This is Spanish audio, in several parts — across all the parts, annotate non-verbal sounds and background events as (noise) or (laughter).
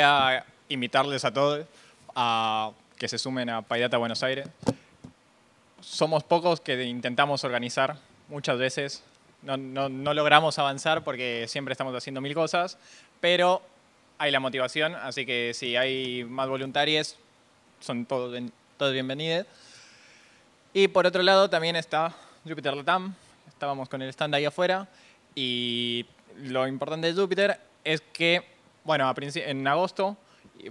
a invitarles a todos a que se sumen a Paidata Buenos Aires. Somos pocos que intentamos organizar muchas veces. No, no logramos avanzar porque siempre estamos haciendo mil cosas, pero hay la motivación, así que si hay más voluntarios, son todos, todos bienvenidos. Y por otro lado también está Júpiter Latam, estábamos con el stand ahí afuera, y lo importante de Júpiter es que bueno, en agosto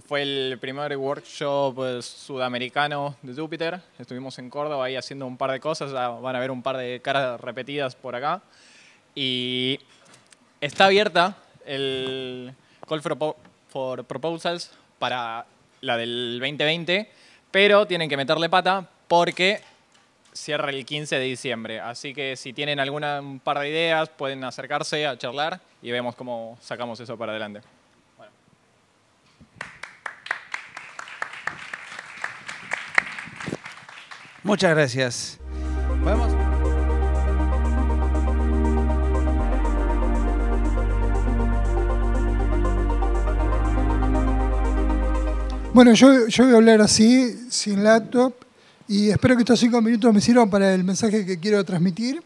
fue el primer workshop pues, sudamericano de Júpiter. Estuvimos en Córdoba ahí haciendo un par de cosas. Ah, van a ver un par de caras repetidas por acá. Y está abierta el Call for, for Proposals para la del 2020, pero tienen que meterle pata porque cierra el 15 de diciembre. Así que si tienen algún par de ideas, pueden acercarse a charlar y vemos cómo sacamos eso para adelante. Muchas gracias. Bueno, yo, voy a hablar así, sin laptop, y espero que estos cinco minutos me sirvan para el mensaje que quiero transmitir.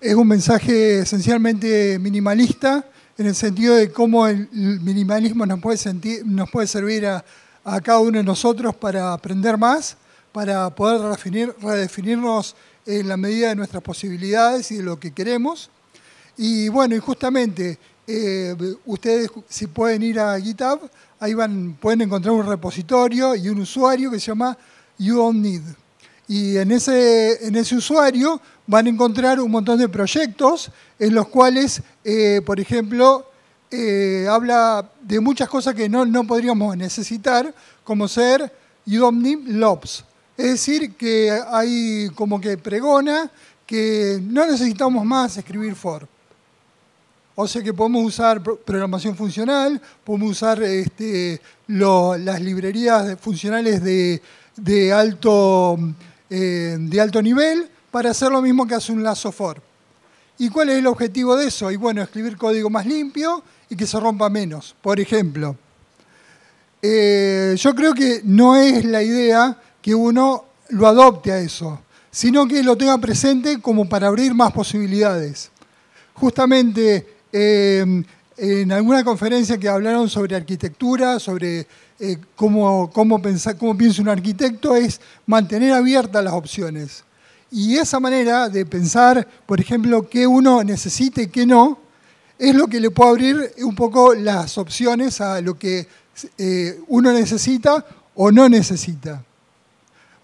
Es un mensaje esencialmente minimalista, en el sentido de cómo el minimalismo nos puede, sentir, nos puede servir a, a cada uno de nosotros para aprender más para poder redefinirnos en la medida de nuestras posibilidades y de lo que queremos. Y bueno, y justamente eh, ustedes si pueden ir a GitHub, ahí van, pueden encontrar un repositorio y un usuario que se llama Need Y en ese, en ese usuario van a encontrar un montón de proyectos en los cuales, eh, por ejemplo, eh, habla de muchas cosas que no, no podríamos necesitar, como ser Need Lobs, es decir, que hay como que pregona que no necesitamos más escribir for. O sea que podemos usar programación funcional, podemos usar este, las librerías funcionales de, alto, eh, de alto nivel para hacer lo mismo que hace un lazo for. ¿Y cuál es el objetivo de eso? Y bueno, escribir código más limpio y que se rompa menos, por ejemplo. Eh, yo creo que no es la idea que uno lo adopte a eso, sino que lo tenga presente como para abrir más posibilidades. Justamente em, en alguna conferencia que hablaron sobre arquitectura, sobre eh, cómo, cómo, pensar, cómo piensa un arquitecto, es mantener abiertas las opciones. Y esa manera de pensar, por ejemplo, qué uno necesite y qué no, es lo que le puede abrir un poco las opciones a lo que eh, uno necesita o no necesita.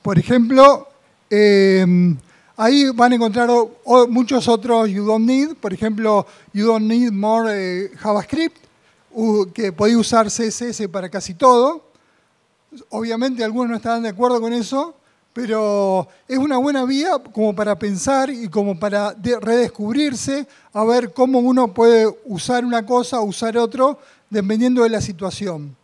Por ejemplo, em, ahí van a encontrar muchos otros You Don't Need, por ejemplo, You Don't Need More eh, JavaScript, que podéis usar CSS para casi todo. Obviamente algunos no estarán de acuerdo con eso, pero es una buena vía como para pensar y como para redescubrirse, a ver cómo uno puede usar una cosa, o usar otro, dependiendo de la situación.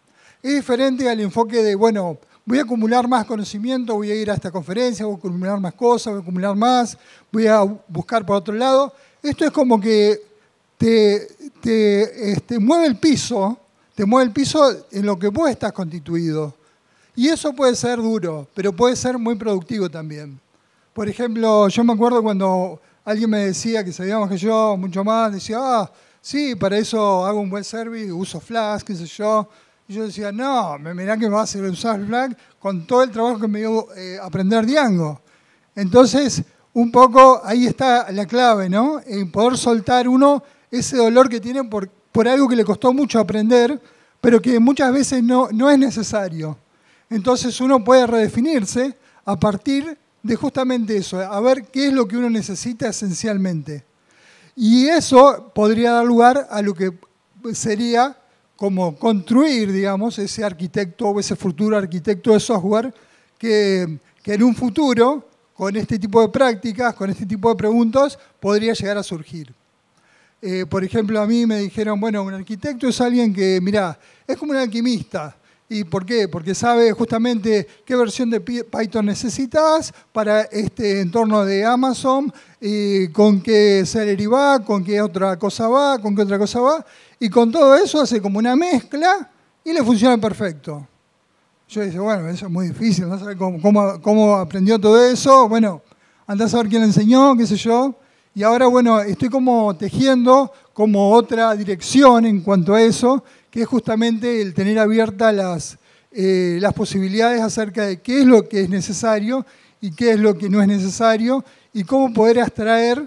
Es diferente al enfoque de, bueno, voy a acumular más conocimiento, voy a ir a esta conferencia, voy a acumular más cosas, voy a acumular más, voy a buscar por otro lado. Esto es como que te, este, mueve el piso, te mueve el piso en lo que vos estás constituido. Y eso puede ser duro, pero puede ser muy productivo también. Por ejemplo, yo me acuerdo cuando alguien me decía que sabíamos que yo mucho más, decía, ah, sí, para eso hago un buen service, uso Flask, qué sé yo yo decía, no, me mirá que me va a hacer un Black con todo el trabajo que me dio eh, aprender Django. Entonces, un poco ahí está la clave, ¿no? En poder soltar uno ese dolor que tiene por, por algo que le costó mucho aprender, pero que muchas veces no, no es necesario. Entonces uno puede redefinirse a partir de justamente eso, a ver qué es lo que uno necesita esencialmente. Y eso podría dar lugar a lo que sería como construir, digamos, ese arquitecto o ese futuro arquitecto de software que, en un futuro, con este tipo de prácticas, con este tipo de preguntas, podría llegar a surgir. Eh, por ejemplo, a mí me dijeron, bueno, un arquitecto es alguien que, mira, es como un alquimista. ¿Y por qué? Porque sabe justamente qué versión de Python necesitas para este entorno de Amazon, con qué Celery va, con qué otra cosa va, con qué otra cosa va. Y con todo eso hace como una mezcla y le funciona perfecto. Yo dije, bueno, eso es muy difícil, no sabe cómo, aprendió todo eso. Bueno, andás a ver quién le enseñó, qué sé yo. Y ahora, bueno, estoy como tejiendo como otra dirección en cuanto a eso es justamente el tener abiertas eh, las, posibilidades acerca de qué es lo que es necesario y qué es lo que no es necesario y cómo poder extraer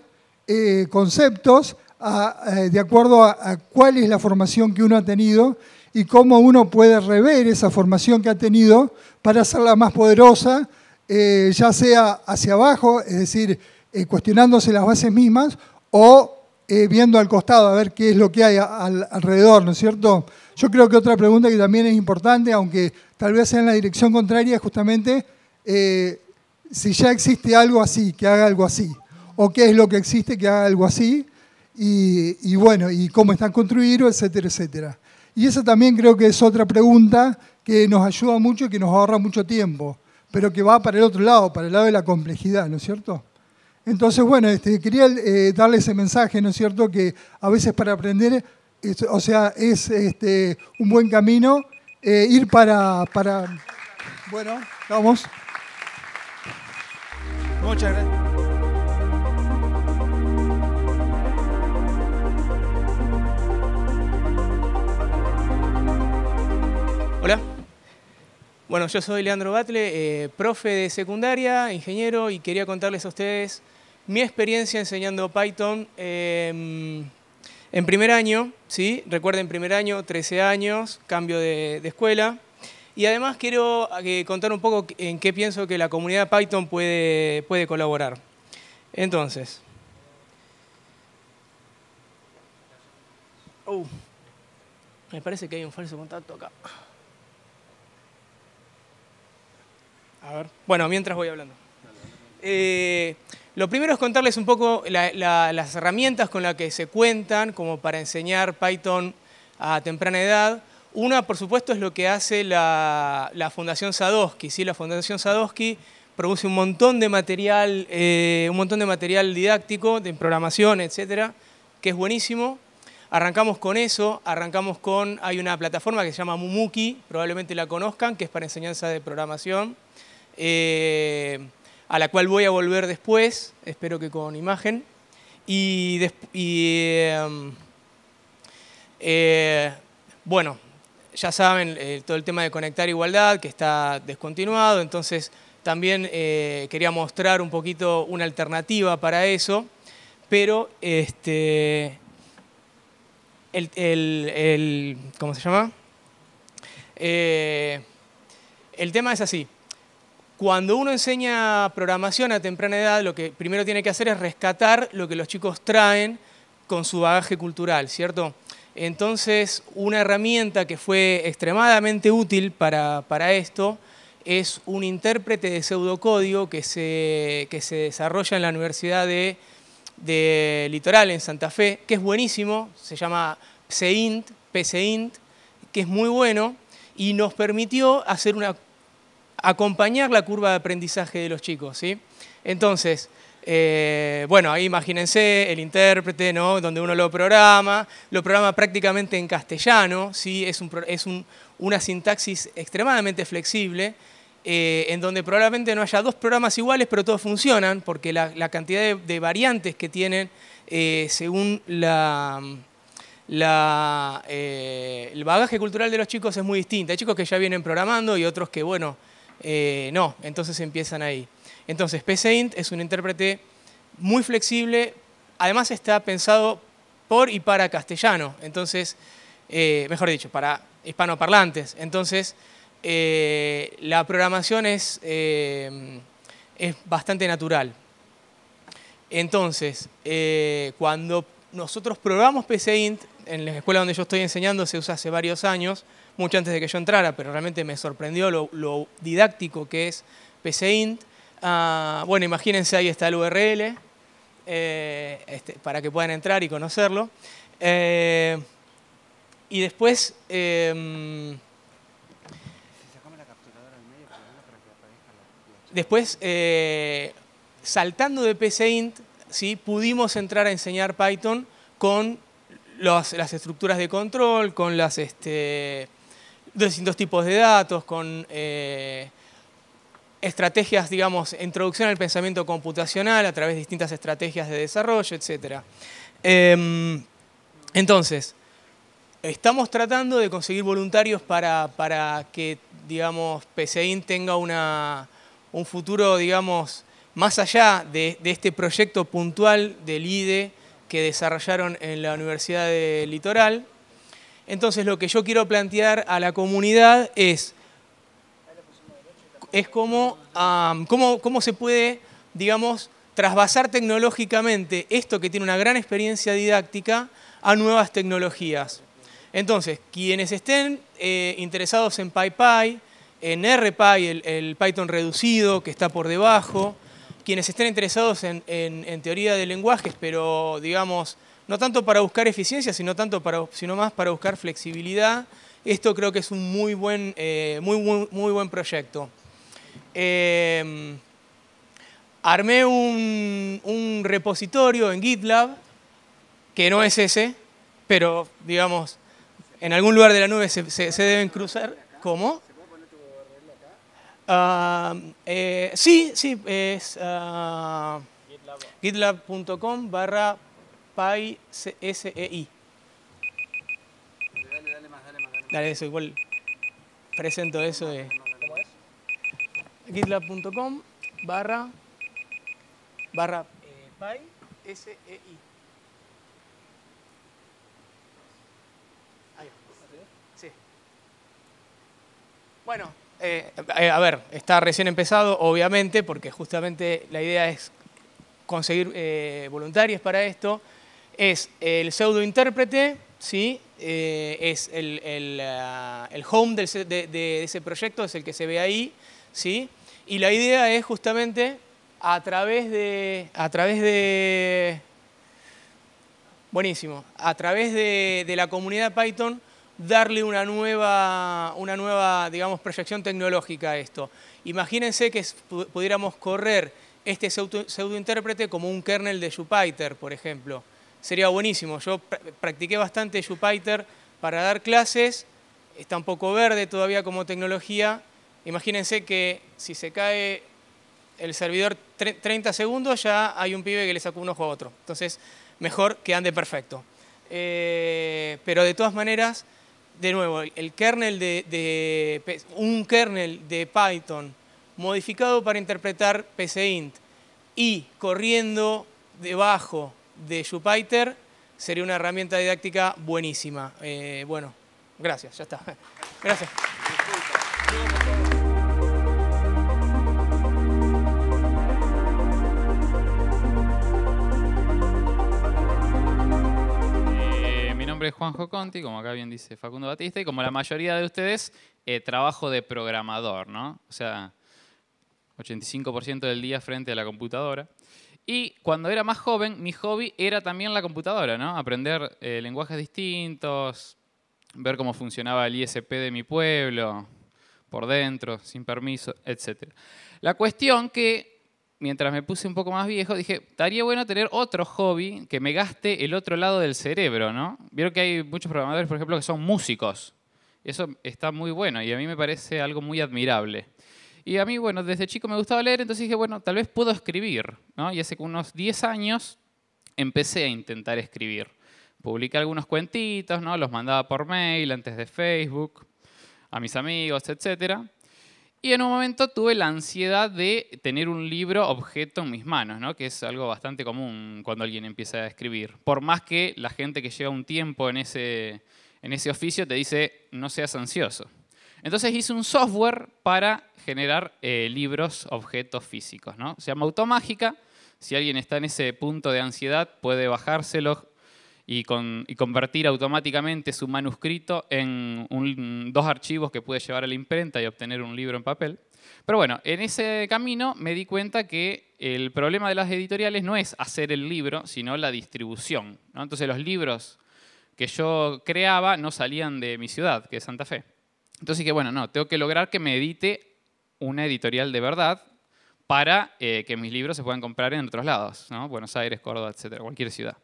eh, conceptos de acuerdo a, cuál es la formación que uno ha tenido y cómo uno puede rever esa formación que ha tenido para hacerla más poderosa, eh, ya sea hacia abajo, es decir, cuestionándose las bases mismas o viendo al costado a ver qué es lo que hay alrededor, ¿no es cierto? Yo creo que otra pregunta que también es importante, aunque tal vez sea en la dirección contraria, es justamente eh, si ya existe algo así, que haga algo así, o qué es lo que existe que haga algo así, y, bueno, y cómo están construidos, etcétera, etcétera. Y esa también creo que es otra pregunta que nos ayuda mucho y que nos ahorra mucho tiempo, pero que va para el otro lado, para el lado de la complejidad, ¿no es cierto? Entonces, bueno, este, quería eh, darle ese mensaje, ¿no es cierto?, que a veces para aprender o sea, es este, un buen camino eh, ir para, para... Bueno, vamos. Muchas gracias. Hola. Bueno, yo soy Leandro Batle, eh, profe de secundaria, ingeniero, y quería contarles a ustedes mi experiencia enseñando Python. Em, en primer año, ¿sí? recuerden, primer año, 13 años, cambio de, escuela. Y además quiero eh, contar un poco en qué pienso que la comunidad Python puede, puede colaborar. Entonces. Oh, me parece que hay un falso contacto acá. A ver. Bueno, mientras voy hablando. Eh, lo primero es contarles un poco las herramientas con las que se cuentan como para enseñar Python a temprana edad. Una, por supuesto, es lo que hace la, Fundación Sadowski. La Fundación Sadowski produce un montón de material, eh, un montón de material didáctico, de programación, etcétera, que es buenísimo. Arrancamos con eso, arrancamos con, hay una plataforma que se llama Mumuki, probablemente la conozcan, que es para enseñanza de programación. Eh, a la cual voy a volver después, espero que con imagen. Y, em, eh, bueno, ya saben, eh, todo el tema de conectar igualdad que está descontinuado, entonces también eh, quería mostrar un poquito una alternativa para eso, pero este, el ¿cómo se llama? el tema es así. Cuando uno enseña programación a temprana edad, lo que primero tiene que hacer es rescatar lo que los chicos traen con su bagaje cultural, ¿cierto? Entonces, una herramienta que fue extremadamente útil para, esto es un intérprete de pseudocódigo que se, se desarrolla en la Universidad de, Litoral, en Santa Fe, que es buenísimo, se llama PSEINT, PseInt, que es muy bueno y nos permitió hacer una acompañar la curva de aprendizaje de los chicos. ¿sí? Entonces, eh, bueno, ahí imagínense el intérprete, ¿no? Donde uno lo programa, lo programa prácticamente en castellano, ¿sí? Es, una sintaxis extremadamente flexible, eh, en donde probablemente no haya dos programas iguales, pero todos funcionan, porque la, cantidad de, variantes que tienen eh, según la, la, el bagaje cultural de los chicos es muy distinta. Hay chicos que ya vienen programando y otros que, bueno, eh, no, entonces empiezan ahí. Entonces, PCInt es un intérprete muy flexible, además está pensado por y para castellano, entonces, eh, mejor dicho, para hispanoparlantes. Entonces, eh, la programación es, es bastante natural. Entonces, cuando nosotros probamos PCInt, en la escuela donde yo estoy enseñando se usa hace varios años, mucho antes de que yo entrara, pero realmente me sorprendió lo, didáctico que es PCINT. Ah, bueno, imagínense, ahí está el URL eh, este, para que puedan entrar y conocerlo. Eh, y después... Em, después, eh, saltando de PCINT, ¿sí? pudimos entrar a enseñar Python con las estructuras de control, con las... Este, distintos tipos de datos, con eh, estrategias, digamos, introducción al pensamiento computacional a través de distintas estrategias de desarrollo, etc. Em, entonces, estamos tratando de conseguir voluntarios para, que, digamos, PCIN tenga un futuro, digamos, más allá de, de este proyecto puntual del IDE que desarrollaron en la Universidad de Litoral, entonces lo que yo quiero plantear a la comunidad es, es cómo, cómo, se puede, digamos, trasvasar tecnológicamente esto que tiene una gran experiencia didáctica a nuevas tecnologías. Entonces, quienes estén eh, interesados en PyPy, en RPy, el, Python reducido que está por debajo, quienes estén interesados en teoría de lenguajes, pero digamos no tanto para buscar eficiencia, sino, tanto sino más para buscar flexibilidad. Esto creo que es un muy buen, eh, muy, muy, buen proyecto. Em, armé un, repositorio en GitLab, que no es ese, pero digamos, en algún lugar de la nube se, se, deben cruzar. ¿Cómo? Ah, eh, sí, sí, es ah, gitlab.com barra Pai SEI. Dale, dale más, dale más, dale más. Dale eso, igual presento eso de... ¿Cómo es? GitLab.com barra barra eh, Pai SEI. Ahí va. Sí. Bueno, eh, eh, a ver, está recién empezado, obviamente, porque justamente la idea es conseguir eh, voluntarios para esto es el intérprete ¿sí? Eh, es el, ah, home de, ese proyecto, es el que se ve ahí, ¿sí? Y la idea es justamente a través de... A través de buenísimo. A través de, la comunidad Python darle una nueva, una nueva, digamos, proyección tecnológica a esto. Imagínense que pudiéramos correr este pseudo intérprete como un kernel de Jupyter, por ejemplo sería buenísimo. Yo practiqué bastante Jupyter para dar clases, está un poco verde todavía como tecnología. Imagínense que si se cae el servidor 30 segundos, ya hay un pibe que le sacó un ojo a otro. Entonces, mejor que ande perfecto. Eh, pero de todas maneras, de nuevo, el kernel de, un kernel de Python modificado para interpretar PCInt y corriendo debajo de Jupyter sería una herramienta didáctica buenísima. Eh, bueno, gracias, ya está. (laughs) Gracias. Eh, mi nombre es Juanjo Conti, como acá bien dice Facundo Batista, y como la mayoría de ustedes, eh, trabajo de programador, ¿no? O sea, 85% del día frente a la computadora. Y cuando era más joven, mi hobby era también la computadora, ¿no? Aprender eh, lenguajes distintos, ver cómo funcionaba el ISP de mi pueblo, por dentro, sin permiso, etc. La cuestión que, mientras me puse un poco más viejo, dije, estaría bueno tener otro hobby que me gaste el otro lado del cerebro, ¿no? Vieron que hay muchos programadores, por ejemplo, que son músicos. Eso está muy bueno y a mí me parece algo muy admirable. Y a mí, bueno, desde chico me gustaba leer, entonces dije, bueno, tal vez puedo escribir. Y hace unos 10 años empecé a intentar escribir. Publiqué algunos cuentitos, ¿no? los mandaba por mail, antes de Facebook, a mis amigos, etc. Y en un momento tuve la ansiedad de tener un libro objeto en mis manos, ¿no? que es algo bastante común cuando alguien empieza a escribir. Por más que la gente que lleva un tiempo en ese, en ese oficio te dice, no seas ansioso. Entonces hice un software para generar eh, libros, objetos físicos. ¿no? Se llama Automágica. Si alguien está en ese punto de ansiedad, puede bajárselo y, convertir automáticamente su manuscrito en dos archivos que puede llevar a la imprenta y obtener un libro en papel. Pero bueno, en ese camino me di cuenta que el problema de las editoriales no es hacer el libro, sino la distribución. Entonces los libros que yo creaba no salían de mi ciudad, que es Santa Fe. Entonces dije, bueno, no, tengo que lograr que me edite una editorial de verdad para eh, que mis libros se puedan comprar en otros lados, ¿no? Buenos Aires, Córdoba, etcétera, cualquier ciudad.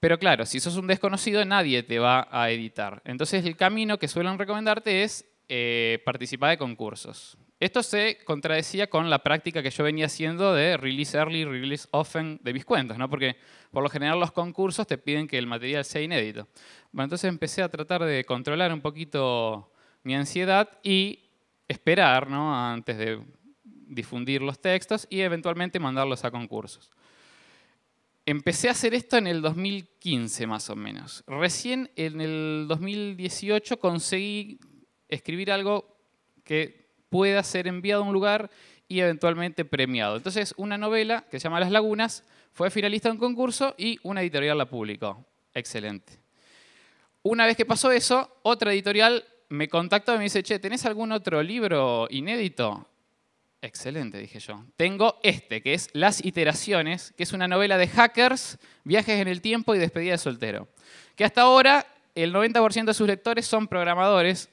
Pero claro, si sos un desconocido, nadie te va a editar. Entonces el camino que suelen recomendarte es eh, participar de concursos. Esto se contradecía con la práctica que yo venía haciendo de release early, release often de mis cuentos, ¿no? porque por lo general los concursos te piden que el material sea inédito. Bueno, entonces empecé a tratar de controlar un poquito mi ansiedad y esperar antes de difundir los textos y eventualmente mandarlos a concursos. Empecé a hacer esto en el 2015 más o menos. Recién en el 2018 conseguí escribir algo que pueda ser enviado a un lugar y eventualmente premiado. Entonces, una novela que se llama Las Lagunas fue finalista de un concurso y una editorial la publicó. Excelente. Una vez que pasó eso, otra editorial me contactó y me dice, che, ¿tenés algún otro libro inédito? Excelente, dije yo. Tengo este, que es Las Iteraciones, que es una novela de hackers, viajes en el tiempo y despedida de soltero. Que hasta ahora el 90% de sus lectores son programadores,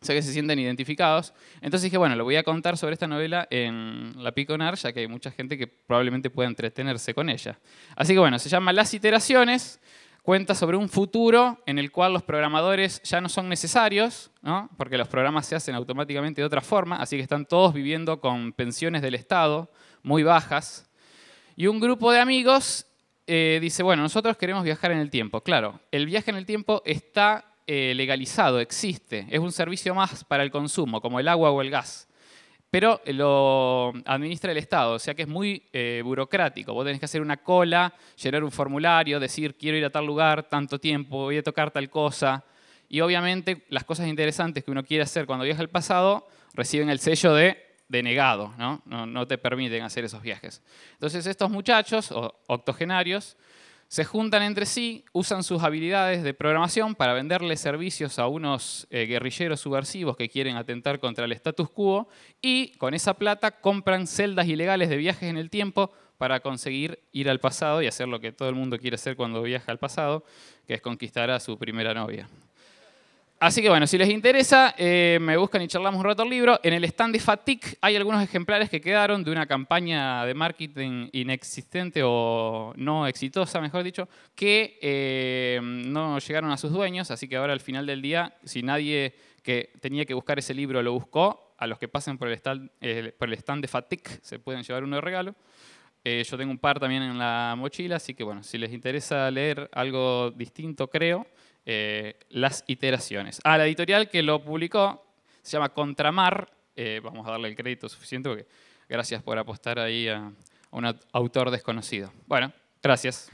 sé que se sienten identificados. Entonces dije, bueno, lo voy a contar sobre esta novela en La Piconar, ya que hay mucha gente que probablemente pueda entretenerse con ella. Así que bueno, se llama Las Iteraciones cuenta sobre un futuro en el cual los programadores ya no son necesarios, porque los programas se hacen automáticamente de otra forma, así que están todos viviendo con pensiones del Estado muy bajas. Y un grupo de amigos eh, dice, bueno, nosotros queremos viajar en el tiempo. Claro, el viaje en el tiempo está eh, legalizado, existe, es un servicio más para el consumo, como el agua o el gas pero eh, lo administra el Estado, o sea que es muy eh, burocrático. Vos tenés que hacer una cola, llenar un formulario, decir quiero ir a tal lugar, tanto tiempo, voy a tocar tal cosa. Y obviamente las cosas interesantes que uno quiere hacer cuando viaja al pasado reciben el sello de denegado, ¿no? no te permiten hacer esos viajes. Entonces estos muchachos, o octogenarios, se juntan entre sí, usan sus habilidades de programación para venderle servicios a unos eh, guerrilleros subversivos que quieren atentar contra el status quo y con esa plata compran celdas ilegales de viajes en el tiempo para conseguir ir al pasado y hacer lo que todo el mundo quiere hacer cuando viaja al pasado, que es conquistar a su primera novia. Así que bueno, si les interesa, eh, me buscan y charlamos un rato el libro. En el stand de Fatik hay algunos ejemplares que quedaron de una campaña de marketing inexistente o no exitosa, mejor dicho, que eh, no llegaron a sus dueños. Así que ahora al final del día, si nadie que tenía que buscar ese libro lo buscó, a los que pasen por el stand, eh, por el stand de Fatik se pueden llevar uno de regalo. yo tengo un par también en la mochila, así que bueno, si les interesa leer algo distinto, creo, eh, las iteraciones. Ah, la editorial que lo publicó se llama Contramar. Eh, vamos a darle el crédito suficiente porque gracias por apostar ahí a, un autor desconocido. Bueno, gracias.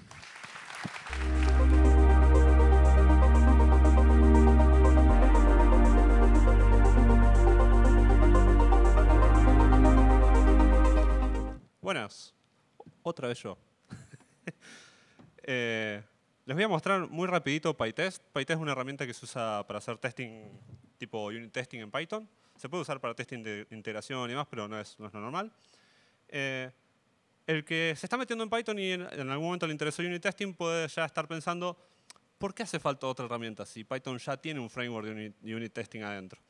Buenas, otra vez yo. (laughs) Eh, les voy a mostrar muy rapidito PyTest. PyTest es una herramienta que se usa para hacer testing, tipo unit testing en Python. Se puede usar para testing de integración y demás, pero no es, es lo normal. Eh, el que se está metiendo en Python y en, algún momento le interesó unit testing puede ya estar pensando, ¿por qué hace falta otra herramienta si Python ya tiene un framework de unit, unit testing adentro?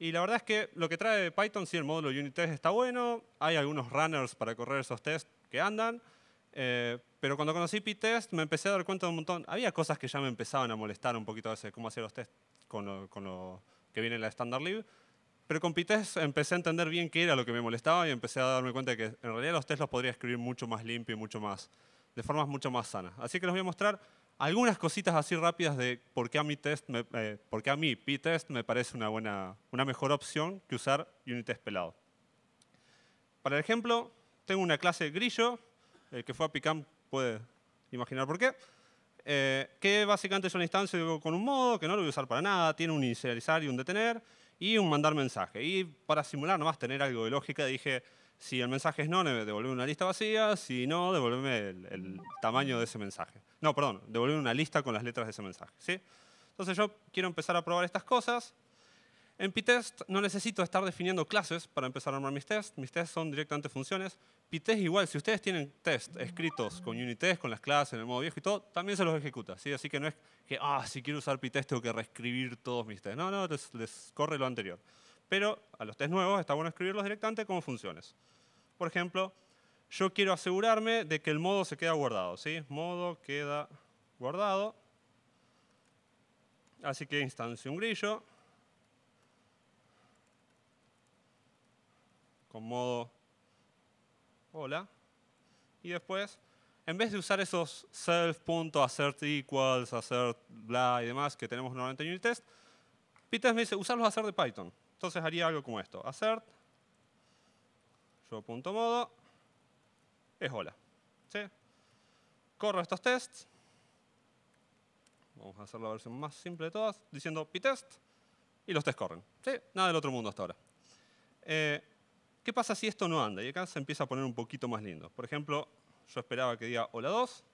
Y la verdad es que lo que trae Python, sí, el módulo unit test está bueno, hay algunos runners para correr esos tests que andan, eh, pero cuando conocí P-Test me empecé a dar cuenta de un montón. Había cosas que ya me empezaban a molestar un poquito a veces, cómo hacer los tests con lo, que viene en la Standard Lib. Pero con P-Test empecé a entender bien qué era lo que me molestaba y empecé a darme cuenta de que en realidad los test los podría escribir mucho más limpio y mucho más, de formas mucho más sanas. Así que les voy a mostrar algunas cositas así rápidas de por qué a test, eh, a mí P-Test me parece una, buena, una mejor opción que usar unit test pelado. Para el ejemplo, tengo una clase grillo el que fue a PICAM puede imaginar por qué. Eh, que básicamente es una instancia con un modo que no lo voy a usar para nada, tiene un inicializar y un detener y un mandar mensaje. Y para simular nomás tener algo de lógica dije, si el mensaje es no, devolverme una lista vacía, si no, devolverme el, tamaño de ese mensaje. No, perdón, devolverme una lista con las letras de ese mensaje. ¿sí? Entonces yo quiero empezar a probar estas cosas. En P-Test no necesito estar definiendo clases para empezar a armar mis tests. Mis tests son directamente funciones. PyTest igual, si ustedes tienen tests escritos con Unitest, con las clases, en el modo viejo y todo, también se los ejecuta. ¿sí? Así que no es que, ah, si quiero usar PyTest tengo que reescribir todos mis tests. No, no, les, corre lo anterior. Pero a los tests nuevos está bueno escribirlos directamente como funciones. Por ejemplo, yo quiero asegurarme de que el modo se queda guardado. ¿sí? Modo queda guardado. Así que instancio un grillo modo hola. Y después, en vez de usar esos self.assert equals, assert bla y demás que tenemos normalmente en unit test, pytest me dice, usarlos a hacer de Python. Entonces haría algo como esto. Assert, yo punto modo, es hola. ¿Sí? Corro estos tests. Vamos a hacer la versión más simple de todas, diciendo ptest y los tests corren. ¿Sí? Nada del otro mundo hasta ahora. Eh, ¿Qué pasa si esto no anda? Y acá se empieza a poner un poquito más lindo. Por ejemplo, yo esperaba que diga hola 2.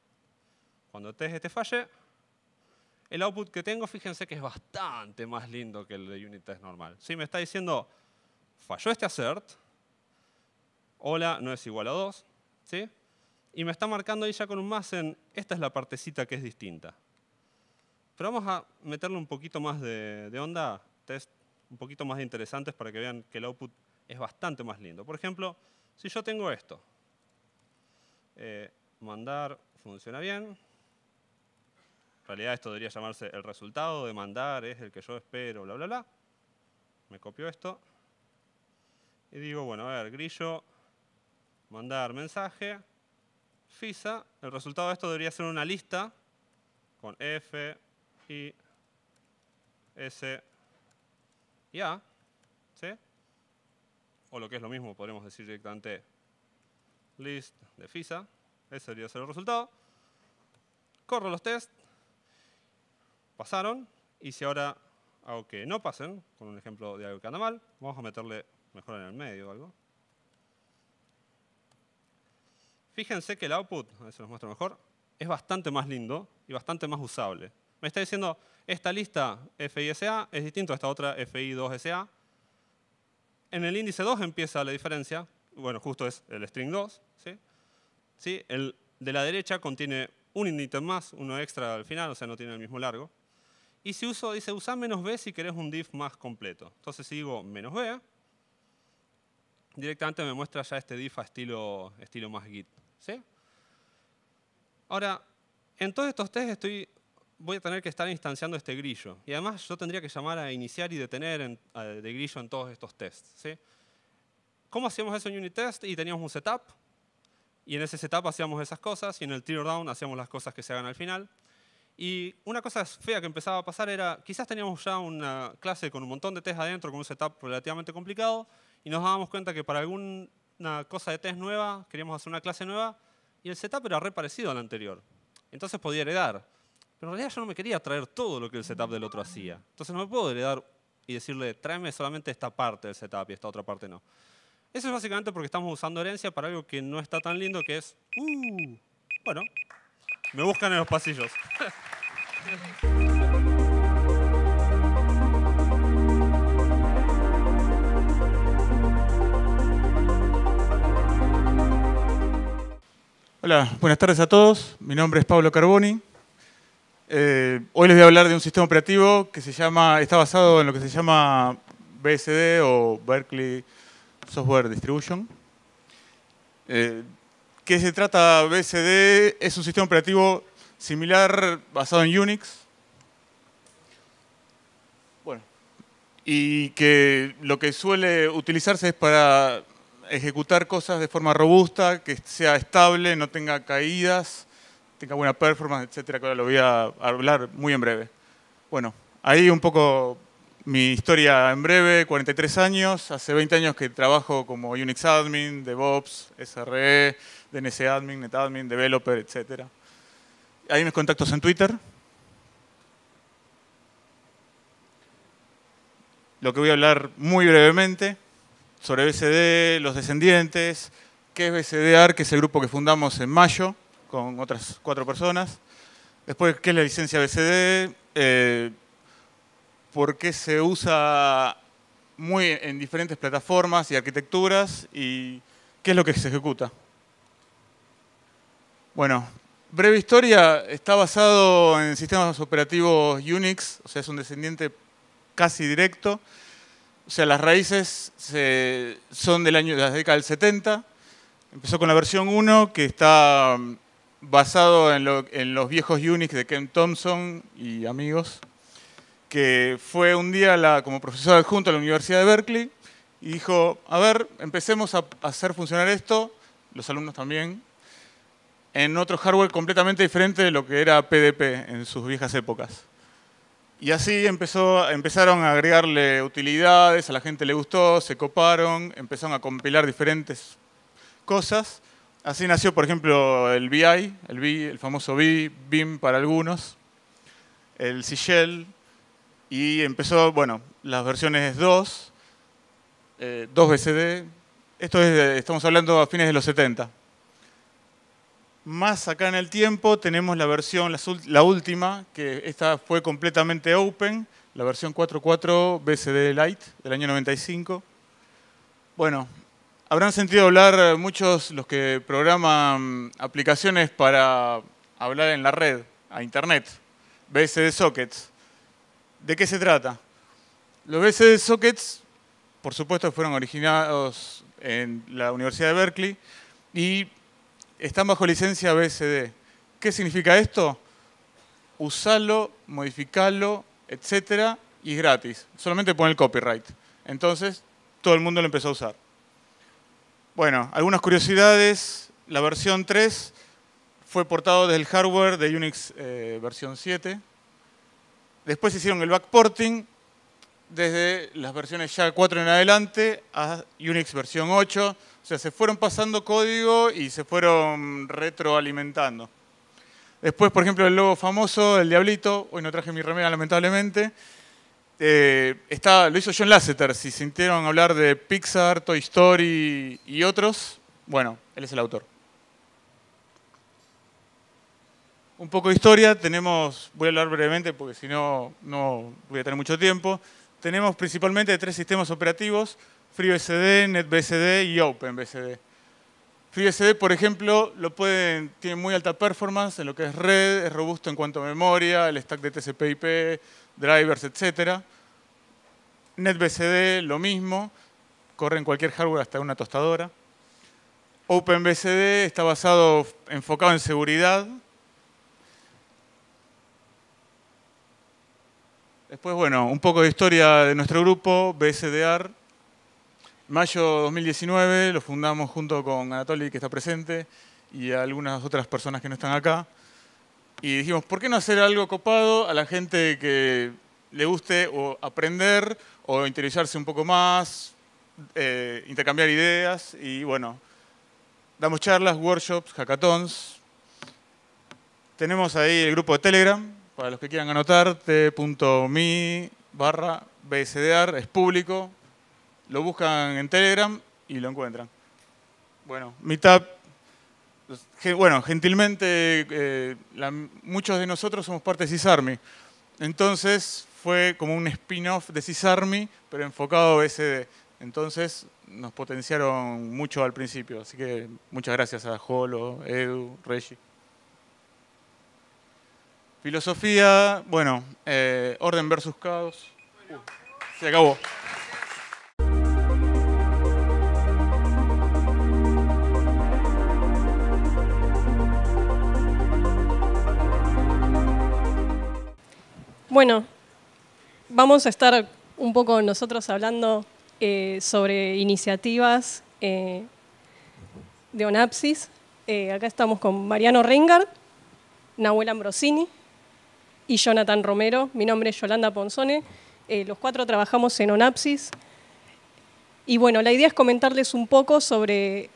Cuando test este falle, el output que tengo, fíjense que es bastante más lindo que el de unit test normal. me está diciendo, falló este assert, hola no es igual a 2, ¿sí? Y me está marcando ahí ya con un más en, esta es la partecita que es distinta. Pero vamos a meterle un poquito más de, de onda, test un poquito más interesantes para que vean que el output es bastante más lindo. Por ejemplo, si yo tengo esto, eh, mandar funciona bien. En realidad esto debería llamarse el resultado de mandar es el que yo espero, bla, bla, bla. Me copio esto. Y digo, bueno, a ver, grillo, mandar mensaje, FISA. El resultado de esto debería ser una lista con F, I, S y A. ¿Sí? o lo que es lo mismo, podríamos decir directamente list de FISA. Ese sería ser el resultado. Corro los test, pasaron, y si ahora hago que no pasen, con un ejemplo de algo que anda mal, vamos a meterle mejor en el medio algo. Fíjense que el output, a ver si los muestro mejor, es bastante más lindo y bastante más usable. Me está diciendo, esta lista FISA es distinto a esta otra FI2SA, en el índice 2 empieza la diferencia, bueno, justo es el string 2, ¿sí? El de la derecha contiene un índice más, uno extra al final, o sea, no tiene el mismo largo. Y si uso, dice, usa menos B si querés un div más completo. Entonces si digo menos B, directamente me muestra ya este div a estilo, estilo más git. Ahora, en todos estos test estoy voy a tener que estar instanciando este grillo. Y además yo tendría que llamar a iniciar y detener de grillo en todos estos tests. ¿sí? ¿Cómo hacíamos eso en unit test? Y teníamos un setup. Y en ese setup hacíamos esas cosas. Y en el teardown hacíamos las cosas que se hagan al final. Y una cosa fea que empezaba a pasar era, quizás teníamos ya una clase con un montón de tests adentro, con un setup relativamente complicado, y nos dábamos cuenta que para alguna cosa de test nueva, queríamos hacer una clase nueva, y el setup era re parecido al anterior. Entonces podía heredar en realidad yo no me quería traer todo lo que el setup del otro hacía. Entonces no me puedo heredar y decirle, tráeme solamente esta parte del setup y esta otra parte no. Eso es básicamente porque estamos usando herencia para algo que no está tan lindo, que es, uh, bueno, me buscan en los pasillos. (laughs) Hola, buenas tardes a todos. Mi nombre es Pablo Carboni. Eh, hoy les voy a hablar de un sistema operativo que se llama, está basado en lo que se llama BSD o Berkeley Software Distribution. Eh, ¿Qué se trata BSD? Es un sistema operativo similar basado en Unix. Bueno, y que lo que suele utilizarse es para ejecutar cosas de forma robusta, que sea estable, no tenga caídas, tenga buena performance, etcétera, que ahora lo voy a hablar muy en breve. Bueno, ahí un poco mi historia en breve, 43 años, hace 20 años que trabajo como Unix Admin, DevOps, SRE, DNS Admin, Admin, Developer, etcétera. Ahí mis contactos en Twitter. Lo que voy a hablar muy brevemente sobre BCD, los descendientes, qué es BCDAR, que es el grupo que fundamos en mayo, con otras cuatro personas. Después, ¿qué es la licencia BCD? Eh, ¿Por qué se usa muy en diferentes plataformas y arquitecturas? ¿Y qué es lo que se ejecuta? Bueno, breve historia, está basado en sistemas operativos Unix, o sea, es un descendiente casi directo. O sea, las raíces son del año, de la década del 70. Empezó con la versión 1, que está basado en, los viejos Unix de Ken Thompson y amigos, que fue un día como profesor adjunto a la Universidad de Berkeley y dijo, a ver, empecemos a hacer funcionar esto, los alumnos también, en otro hardware completamente diferente de lo que era PDP en sus viejas épocas. Y así empezaron a agregarle utilidades, a la gente le gustó, se coparon, empezaron a compilar diferentes cosas Así nació, por ejemplo, el BI, el, el famoso BI, BIM para algunos, el C-Shell. y empezó, bueno, las versiones 2, 2BCD, eh, esto es, estamos hablando a fines de los 70. Más acá en el tiempo tenemos la versión, la, última, que esta fue completamente open, la versión 4.4 BCD Lite del año 95. Bueno, Habrán sentido hablar eh, muchos los que programan mm, aplicaciones para hablar en la red, a Internet, BSD sockets. ¿De qué se trata? Los BSD sockets, por supuesto, fueron originados en la Universidad de Berkeley y están bajo licencia BSD. ¿Qué significa esto? Usarlo, modificarlo, etcétera, y gratis. Solamente pone el copyright. Entonces, todo el mundo lo empezó a usar. Bueno, algunas curiosidades. La versión 3 fue portado desde el hardware de Unix eh, versión 7. Después hicieron el backporting desde las versiones ya 4 en adelante a Unix versión 8. O sea, se fueron pasando código y se fueron retroalimentando. Después, por ejemplo, el logo famoso, el diablito. Hoy no traje mi remera, lamentablemente. Este, está, lo hizo John Lasseter. Si sintieron hablar de Pixar, Toy Story y otros, bueno, él es el autor. Un poco de historia, tenemos, voy a hablar brevemente porque si no, no voy a tener mucho tiempo. Tenemos principalmente tres sistemas operativos, FreeBSD, NetBSD y OpenBSD. FreeBSD, por ejemplo, lo pueden, tiene muy alta performance en lo que es red, es robusto en cuanto a memoria, el stack de TCP/IP, drivers, etc. NetBSD, lo mismo, corre en cualquier hardware hasta una tostadora. OpenBSD está basado, enfocado en seguridad. Después, bueno, un poco de historia de nuestro grupo, BSDR. Mayo 2019 lo fundamos junto con Anatoly, que está presente, y algunas otras personas que no están acá y dijimos, ¿por qué no hacer algo copado a la gente que le guste o aprender o interesarse un poco más, eh, intercambiar ideas y bueno, damos charlas, workshops, hackathons. Tenemos ahí el grupo de Telegram, para los que quieran anotar, t.me barra bsdar, es público, lo buscan en Telegram y lo encuentran. Bueno, Meetup bueno, gentilmente, eh, muchos de nosotros somos parte de CISARMI. Entonces fue como un spin-off de CISARMI, pero enfocado a BCD. Entonces nos potenciaron mucho al principio. Así que muchas gracias a Jolo, Edu, Reggie. Filosofía, bueno, eh, orden versus caos. se acabó. Bueno, vamos a estar un poco nosotros hablando eh, sobre iniciativas eh, de ONAPSIS. Eh, acá estamos con Mariano Reingard, Nahuel Ambrosini y Jonathan Romero. Mi nombre es Yolanda Ponzone. los cuatro trabajamos en ONAPSIS. Y bueno, la idea es comentarles un poco sobre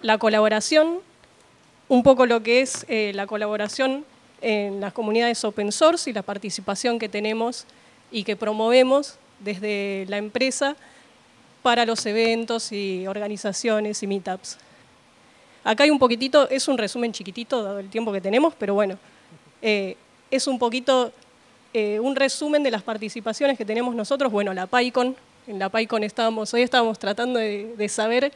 la colaboración, un poco lo que es la colaboración en las comunidades open source y la participación que tenemos y que promovemos desde la empresa para los eventos y organizaciones y meetups. Acá hay un poquitito, es un resumen chiquitito dado el tiempo que tenemos, pero bueno, eh, es un poquito eh, un resumen de las participaciones que tenemos nosotros. Bueno, la PyCon, en la PyCon estábamos, hoy estábamos tratando de, saber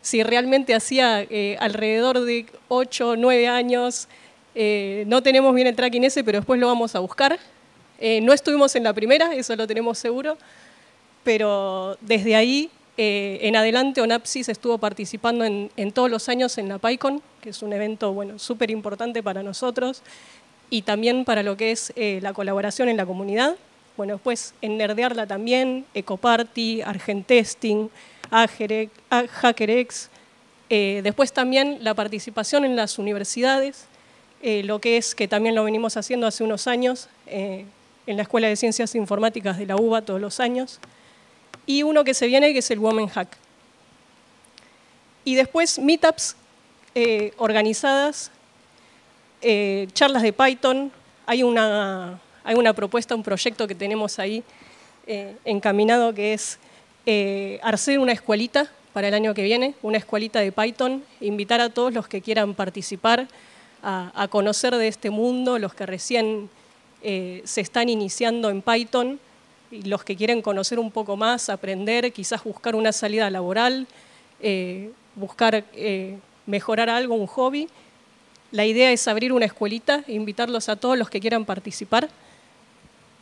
si realmente hacía eh, alrededor de 8 o 9 años eh, no tenemos bien el tracking ese, pero después lo vamos a buscar. Eh, no estuvimos en la primera, eso lo tenemos seguro, pero desde ahí eh, en adelante Onapsis estuvo participando en, todos los años en la PyCon, que es un evento bueno, súper importante para nosotros y también para lo que es la colaboración en la comunidad. Bueno, después en Nerdearla también, Ecoparty, Argentesting, Hackerex. después también la participación en las universidades, eh, lo que es, que también lo venimos haciendo hace unos años, eh, en la Escuela de Ciencias Informáticas de la UBA todos los años, y uno que se viene que es el Women Hack. Y después meetups eh, organizadas, charlas de Python, hay una, hay una propuesta, un proyecto que tenemos ahí encaminado que es hacer una escuelita para el año que viene, una escuelita de Python, invitar a todos los que quieran participar, a, conocer de este mundo, los que recién eh, se están iniciando en Python, y los que quieren conocer un poco más, aprender, quizás buscar una salida laboral, eh, buscar eh, mejorar algo, un hobby. La idea es abrir una escuelita, invitarlos a todos los que quieran participar.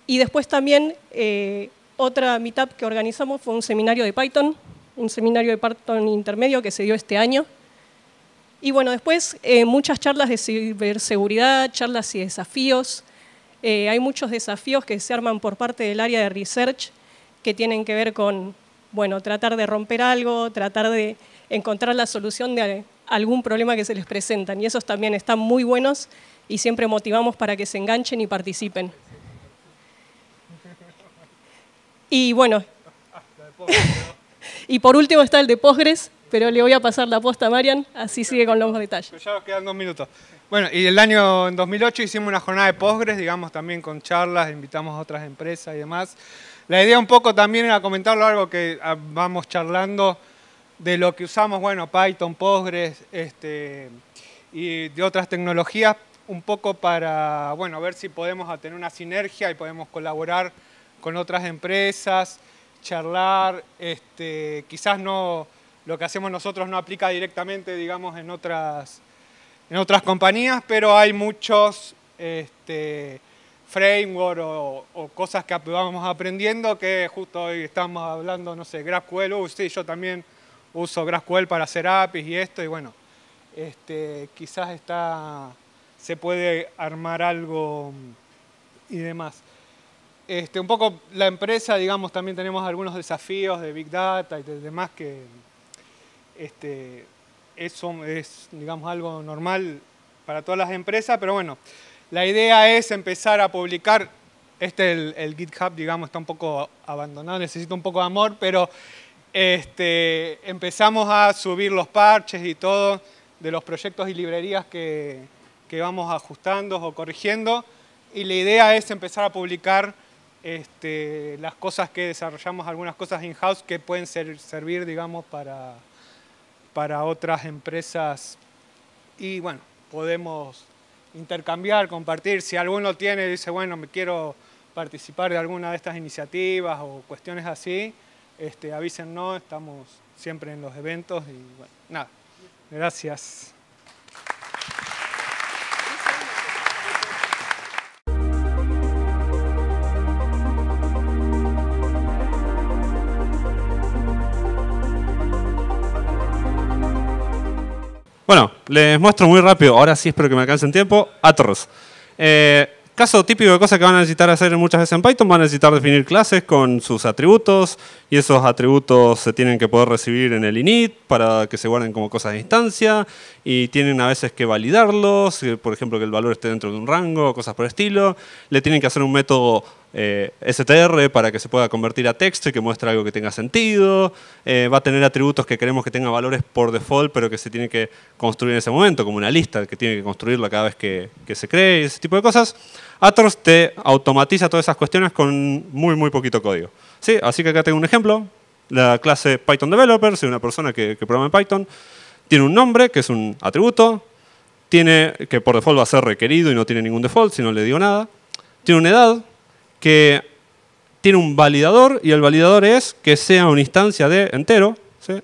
Y después también otra meetup que organizamos fue un seminario de Python, un seminario de Python intermedio que se dio este año, y bueno, después eh, muchas charlas de ciberseguridad, charlas y desafíos. Eh, hay muchos desafíos que se arman por parte del área de research que tienen que ver con, bueno, tratar de romper algo, tratar de encontrar la solución de algún problema que se les presentan. Y esos también están muy buenos y siempre motivamos para que se enganchen y participen. Y bueno, (laughs) y por último está el de Postgres, pero le voy a pasar la apuesta a Marian, así sigue con los detalles. ya nos quedan dos minutos. Bueno, y el año en 2008 hicimos una jornada de Postgres, digamos, también con charlas, invitamos a otras empresas y demás. La idea un poco también era comentarlo algo que ah, vamos charlando de lo que usamos, bueno, Python, Postgres este, y de otras tecnologías, un poco para, bueno, ver si podemos tener una sinergia y podemos colaborar con otras empresas, charlar, este, quizás no lo que hacemos nosotros no aplica directamente, digamos, en otras, en otras compañías, pero hay muchos este, frameworks o, cosas que vamos aprendiendo que justo hoy estamos hablando, no sé, GraphQL, Uy, sí, yo también uso GraphQL para hacer APIs y esto, y bueno, este, quizás está, se puede armar algo y demás. Este, un poco la empresa, digamos, también tenemos algunos desafíos de Big Data y demás que, eso este, es, digamos, algo normal para todas las empresas, pero bueno, la idea es empezar a publicar. Este, el, GitHub, digamos, está un poco abandonado, necesita un poco de amor, pero este, empezamos a subir los parches y todo de los proyectos y librerías que, que vamos ajustando o corrigiendo. Y la idea es empezar a publicar este, las cosas que desarrollamos, algunas cosas in-house que pueden servir, digamos, para, para otras empresas y bueno, podemos intercambiar, compartir. Si alguno tiene, y dice, bueno, me quiero participar de alguna de estas iniciativas o cuestiones así, este, avísennos, estamos siempre en los eventos y bueno, nada, gracias. Bueno, les muestro muy rápido, ahora sí espero que me alcancen tiempo, Ators. Eh, caso típico de cosas que van a necesitar hacer muchas veces en Python, van a necesitar definir clases con sus atributos y esos atributos se tienen que poder recibir en el init para que se guarden como cosas de instancia y tienen a veces que validarlos, eh, por ejemplo que el valor esté dentro de un rango, cosas por estilo. Le tienen que hacer un método eh, STR para que se pueda convertir a texto y que muestre algo que tenga sentido. Eh, va a tener atributos que queremos que tenga valores por default, pero que se tiene que construir en ese momento, como una lista que tiene que construirla cada vez que, se cree, ese tipo de cosas. Atros te automatiza todas esas cuestiones con muy, muy poquito código. ¿Sí? Así que acá tengo un ejemplo. La clase Python Developer, soy una persona que, que programa en Python, tiene un nombre, que es un atributo, tiene que por default va a ser requerido y no tiene ningún default, si no le digo nada. Tiene una edad, que tiene un validador y el validador es que sea una instancia de entero. Tiene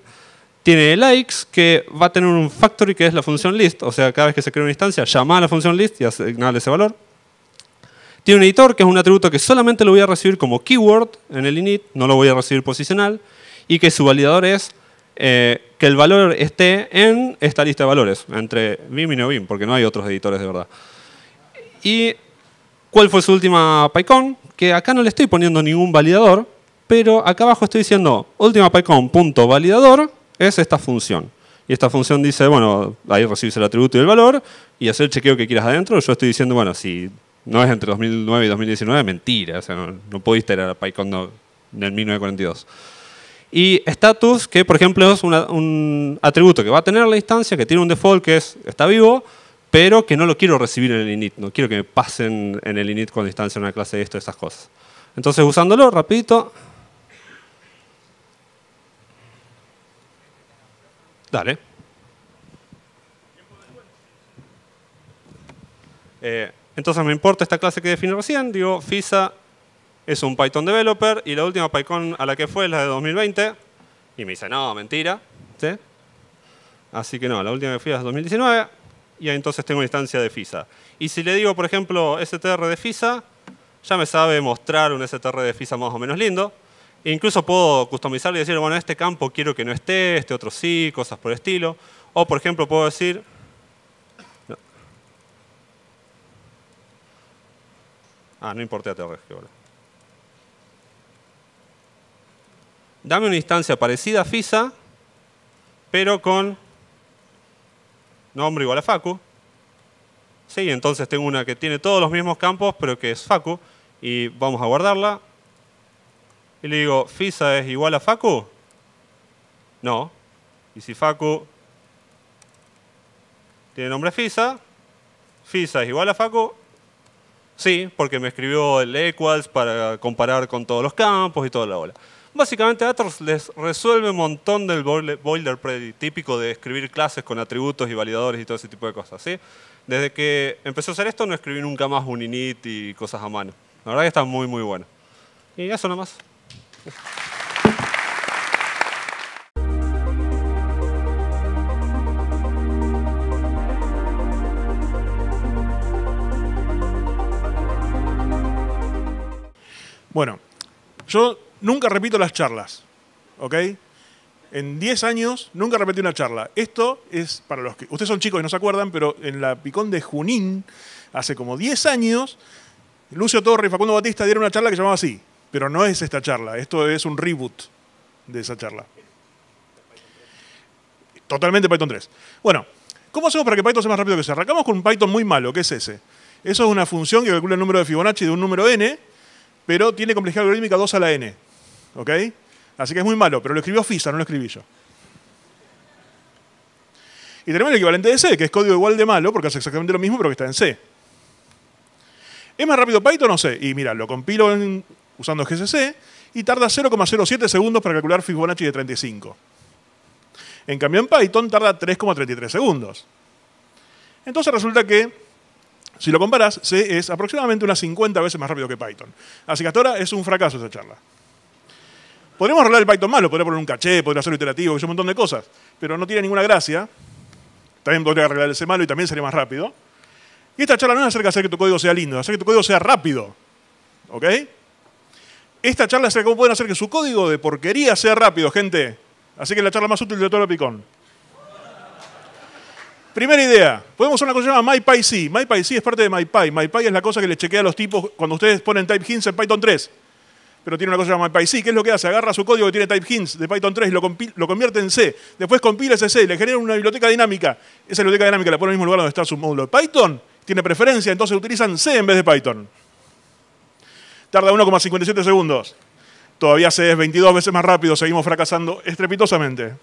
Tiene likes que va a tener un factory que es la función list, o sea, cada vez que se crea una instancia, llama a la función list y asignale ese valor. Tiene un editor que es un atributo que solamente lo voy a recibir como keyword en el init, no lo voy a recibir posicional, y que su validador es eh, que el valor esté en esta lista de valores, entre vim y no porque no hay otros editores de verdad. ¿Y cuál fue su última PyCon? que acá no le estoy poniendo ningún validador, pero acá abajo estoy diciendo ultimapycon.validador es esta función. Y esta función dice, bueno, ahí recibes el atributo y el valor y hacer el chequeo que quieras adentro. Yo estoy diciendo, bueno, si no es entre 2009 y 2019, mentira. O sea, no, pudiste tener a PyCon en el 1942. Y status, que por ejemplo es un atributo que va a tener la instancia, que tiene un default que es está vivo, pero que no lo quiero recibir en el init, no quiero que me pasen en el init cuando distancia una clase de esto, de esas cosas. Entonces usándolo rapidito. Dale. Eh, entonces me importa esta clase que definí recién, digo FISA es un Python developer y la última PyCon a la que fue es la de 2020 y me dice, no, mentira. Así que no, la última que fui es de 2019 y entonces tengo una instancia de FISA. Y si le digo, por ejemplo, str de FISA, ya me sabe mostrar un str de FISA más o menos lindo. E incluso puedo customizarle y decir, bueno, este campo quiero que no esté, este otro sí, cosas por estilo. O, por ejemplo, puedo decir... Ah, no importa a Dame una instancia parecida a FISA, pero con nombre igual a Facu. Sí, entonces tengo una que tiene todos los mismos campos, pero que es Facu. Y vamos a guardarla. Y le digo, ¿Fisa es igual a Facu? No. Y si Facu tiene nombre Fisa, Fisa es igual a Facu. Sí, porque me escribió el equals para comparar con todos los campos y toda la bola. Básicamente Atlas les resuelve un montón del boilerplate típico de escribir clases con atributos y validadores y todo ese tipo de cosas. ¿sí? Desde que empecé a hacer esto no escribí nunca más un init y cosas a mano. La verdad que está muy muy bueno. Y eso nada más. Bueno, yo nunca repito las charlas, ¿ok? En 10 años nunca repetí una charla. Esto es para los que. Ustedes son chicos y no se acuerdan, pero en la Picón de Junín, hace como 10 años, Lucio Torre y Facundo Batista dieron una charla que se llamaba así. Pero no es esta charla, esto es un reboot de esa charla. Totalmente Python 3. Bueno, ¿cómo hacemos para que Python sea más rápido que se? Arrancamos con un Python muy malo, ¿qué es ese? Eso es una función que calcula el número de Fibonacci de un número n, pero tiene complejidad algorítmica 2 a la n. ¿ok? Así que es muy malo, pero lo escribió FISA, no lo escribí yo. Y tenemos el equivalente de C, que es código igual de malo, porque hace exactamente lo mismo, pero que está en C. ¿Es más rápido Python? o C? Y mira, lo compilo usando GCC y tarda 0,07 segundos para calcular Fibonacci de 35. En cambio, en Python tarda 3,33 segundos. Entonces resulta que, si lo comparas, C es aproximadamente unas 50 veces más rápido que Python. Así que hasta ahora es un fracaso esa charla. Podríamos arreglar el Python malo. lo podría poner un caché, podría hacerlo iterativo, un montón de cosas, pero no tiene ninguna gracia. También podría arreglar ese malo y también sería más rápido. Y esta charla no es acerca de hacer que tu código sea lindo, es hacer que tu código sea rápido. ¿Ok? Esta charla es acerca de cómo pueden hacer que su código de porquería sea rápido, gente. Así que es la charla más útil de todo el picón. Primera idea, podemos usar una cosa llamada MyPyC. MyPyC es parte de MyPy. MyPy es la cosa que le chequea a los tipos cuando ustedes ponen type hints en Python 3 pero tiene una cosa llamada PyC. ¿Qué es lo que hace? Agarra su código que tiene type hints de Python 3 y lo, convierte en C. Después compila ese C, le genera una biblioteca dinámica. Esa biblioteca dinámica la pone en el mismo lugar donde está su módulo Python. Tiene preferencia, entonces utilizan C en vez de Python. Tarda 1,57 segundos. Todavía C es 22 veces más rápido, seguimos fracasando estrepitosamente.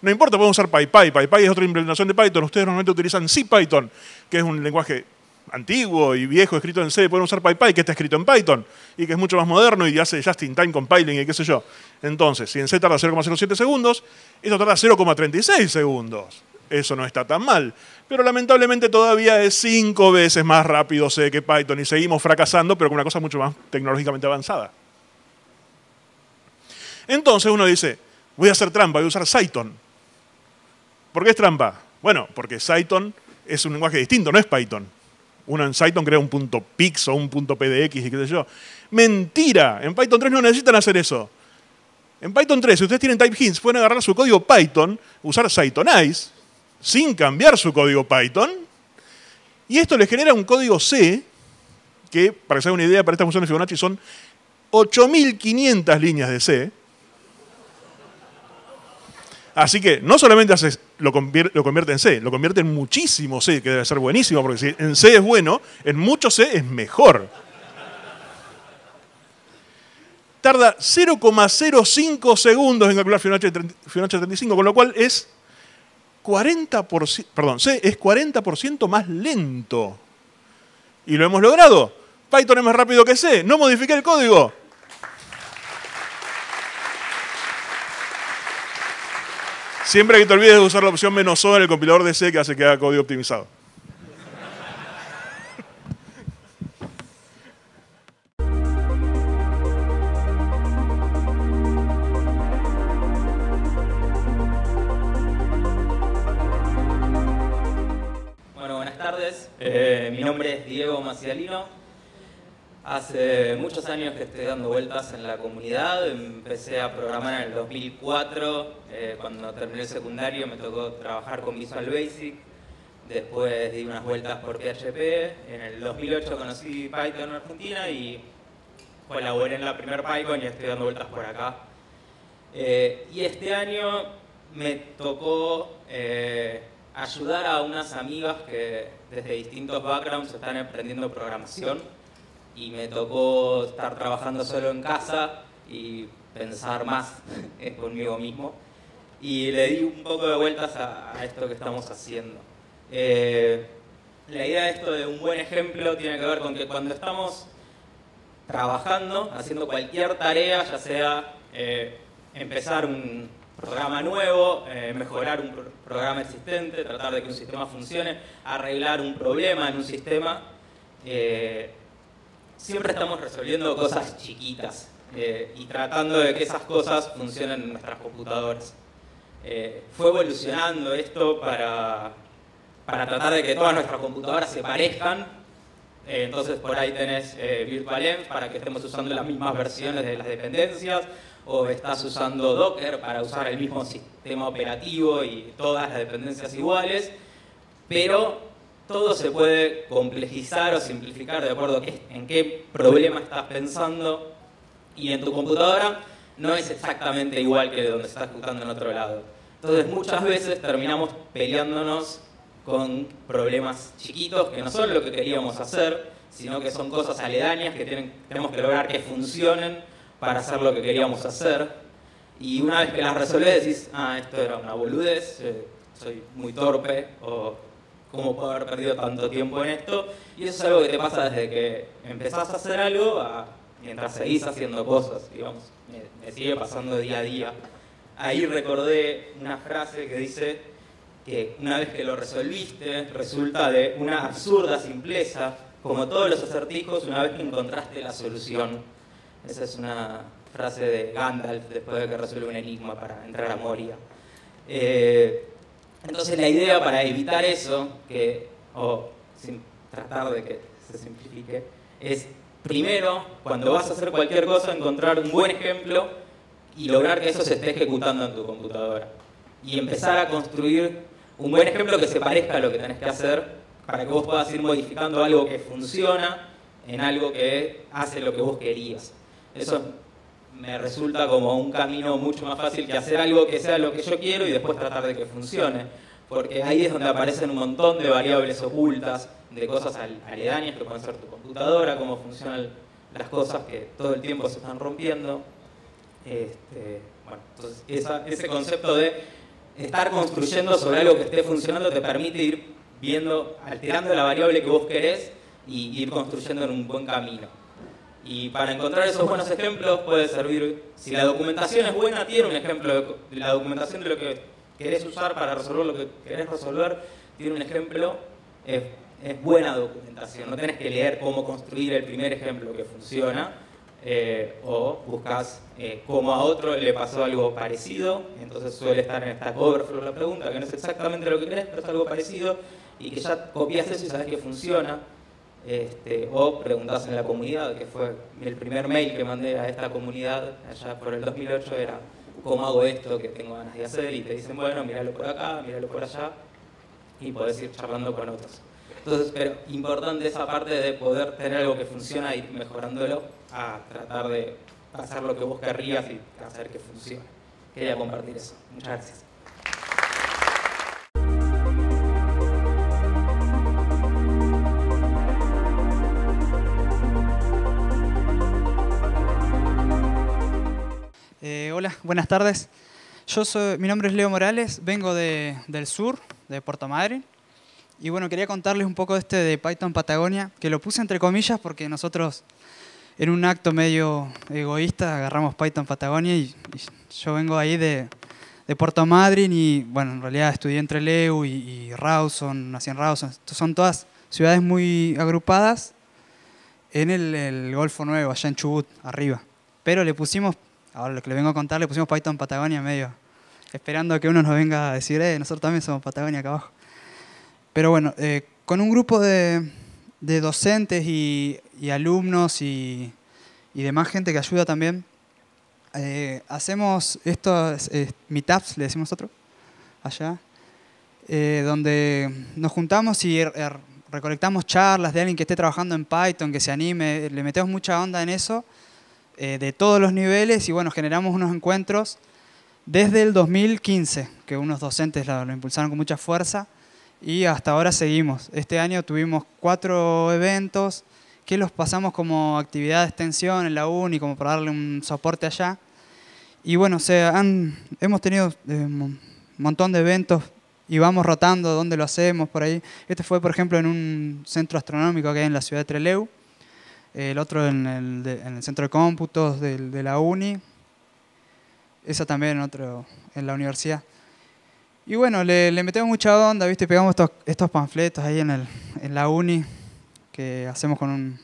No importa, podemos usar PyPy. PyPy es otra implementación de Python. Ustedes normalmente utilizan CPython, que es un lenguaje antiguo y viejo escrito en C pueden usar PyPy que está escrito en Python y que es mucho más moderno y hace just time compiling y qué sé yo. Entonces, si en C tarda 0,07 segundos, esto tarda 0,36 segundos. Eso no está tan mal. Pero lamentablemente todavía es cinco veces más rápido C que Python y seguimos fracasando, pero con una cosa mucho más tecnológicamente avanzada. Entonces uno dice, voy a hacer trampa, voy a usar Python. ¿Por qué es trampa? Bueno, porque Python es un lenguaje distinto, no es Python. Uno en Python crea un punto .pix o un punto .pdx y qué sé yo. ¡Mentira! En Python 3 no necesitan hacer eso. En Python 3, si ustedes tienen type hints, pueden agarrar su código Python, usar Cytonize, sin cambiar su código Python, y esto les genera un código C, que, para que se una idea, para esta función de Fibonacci son 8.500 líneas de C. Así que no solamente haces lo, convierte en C, lo convierte en muchísimo C, que debe ser buenísimo, porque si en C es bueno, en mucho C es mejor. Tarda 0,05 segundos en calcular Fibonacci, 35, con lo cual es 40%, perdón, es 40% más lento. Y lo hemos logrado. Python es más rápido que C. No modifique el código. Siempre que te olvides de usar la opción menos O en el compilador de C que hace que haga código optimizado. Bueno, buenas tardes. Eh, mi nombre es Diego Macialino. Hace muchos años que estoy dando vueltas en la comunidad, empecé a programar en el 2004, eh, cuando terminé el secundario me tocó trabajar con Visual Basic, después di unas vueltas por PHP, en el 2008 conocí Python en Argentina y colaboré en la primera Python y estoy dando vueltas por acá. Eh, y este año me tocó eh, ayudar a unas amigas que desde distintos backgrounds están aprendiendo programación y me tocó estar trabajando solo en casa y pensar más (laughs) eh, conmigo mismo. Y le di un poco de vueltas a, esto que estamos haciendo. Eh, la idea de esto de un buen ejemplo tiene que ver con que cuando estamos trabajando, haciendo cualquier tarea, ya sea eh, empezar un programa nuevo, mejorar un programa existente, tratar de que un sistema funcione, arreglar un problema en un sistema, siempre estamos resolviendo cosas chiquitas eh, y tratando de que esas cosas funcionen en nuestras computadoras. Eh, fue evolucionando esto para, para tratar de que todas nuestras computadoras se parezcan. Eh, entonces por ahí tenés virtualenv para que estemos usando las mismas versiones de las dependencias o estás usando Docker para usar el mismo sistema operativo y todas las dependencias iguales, pero todo se puede complejizar o simplificar de acuerdo a en qué problema estás pensando y en tu computadora no es exactamente igual que donde estás buscando en otro lado. Entonces muchas veces terminamos peleándonos con problemas chiquitos que no son lo que queríamos hacer, sino que son cosas aledañas que tenemos que lograr que funcionen para hacer lo que queríamos hacer. Y una vez que las resolvés decís, ah, esto era una boludez, eh, soy muy torpe o cómo puedo haber perdido tanto tiempo en esto. Y eso es algo que te pasa desde que empezás a hacer algo a mientras seguís haciendo cosas, digamos. Me, sigue pasando día a día. Ahí recordé una frase que dice que una vez que lo resolviste, resulta de una absurda simpleza, como todos los acertijos, una vez que encontraste la solución. Esa es una frase de Gandalf después de que resuelve un enigma para entrar a Moria. Eh, entonces la idea para evitar eso, que, o tratar de que se simplifique, es primero, cuando vas a hacer cualquier cosa, encontrar un buen ejemplo y lograr que eso se esté ejecutando en tu computadora. Y empezar a construir un buen ejemplo que se parezca a lo que tenés que hacer para que vos puedas ir modificando algo que funciona en algo que hace lo que vos querías. Eso me resulta como un camino mucho más fácil que hacer algo que sea lo que yo quiero y después tratar de que funcione. Porque ahí es donde aparecen un montón de variables ocultas, de cosas aledañas que pueden ser tu computadora, cómo funcionan las cosas que todo el tiempo se están rompiendo. Este, entonces ese concepto de estar construyendo sobre algo que esté funcionando te permite ir viendo, alterando la variable que vos querés y ir construyendo en un buen camino. Y para encontrar esos buenos ejemplos puede servir, si la documentación es buena, tiene un ejemplo la documentación de lo que querés usar para resolver lo que querés resolver, tiene un ejemplo, es, buena documentación, no tenés que leer cómo construir el primer ejemplo que funciona, eh, o buscas eh, cómo a otro le pasó algo parecido, entonces suele estar en esta overflow la pregunta, que no es exactamente lo que querés, pero es algo parecido, y que ya copias eso y sabes que funciona. Este, o preguntas en la comunidad, que fue el primer mail que mandé a esta comunidad allá por el 2008 era cómo hago esto que tengo ganas de hacer y te dicen, bueno, míralo por acá, míralo por allá y podés ir charlando con otros. Entonces, pero importante esa parte de poder tener algo que funciona y mejorándolo a tratar de hacer lo que vos querrías y hacer que funcione. Quería compartir eso. Muchas gracias. buenas tardes. Yo soy, mi nombre es Leo Morales, vengo de, del sur, de Puerto Madryn. Y bueno, quería contarles un poco de este de Python Patagonia, que lo puse entre comillas porque nosotros en un acto medio egoísta agarramos Python Patagonia y, yo vengo ahí de, Puerto Madryn y bueno, en realidad estudié entre Leo y, Rawson, nací en Rawson. Son todas ciudades muy agrupadas en el, el Golfo Nuevo, allá en Chubut, arriba. Pero le pusimos Ahora lo que le vengo a contar, le pusimos Python Patagonia medio, esperando que uno nos venga a decir, eh, nosotros también somos Patagonia acá abajo. Pero bueno, eh, con un grupo de, docentes y, alumnos y, y, demás gente que ayuda también, eh, hacemos estos meetups, le decimos otro, allá, eh, donde nos juntamos y er, er, recolectamos charlas de alguien que esté trabajando en Python, que se anime, le metemos mucha onda en eso eh, de todos los niveles y bueno, generamos unos encuentros desde el 2015, que unos docentes lo, impulsaron con mucha fuerza y hasta ahora seguimos. Este año tuvimos cuatro eventos que los pasamos como actividad de extensión en la UNI, como para darle un soporte allá. Y bueno, se han, hemos tenido eh, un montón de eventos y vamos rotando dónde lo hacemos por ahí. Este fue, por ejemplo, en un centro astronómico que hay en la ciudad de Trelew el otro en el, centro de cómputos de, la uni, esa también otro en la universidad. Y bueno, le, metemos mucha onda, ¿viste? Pegamos estos, panfletos ahí en, la uni que hacemos con, un,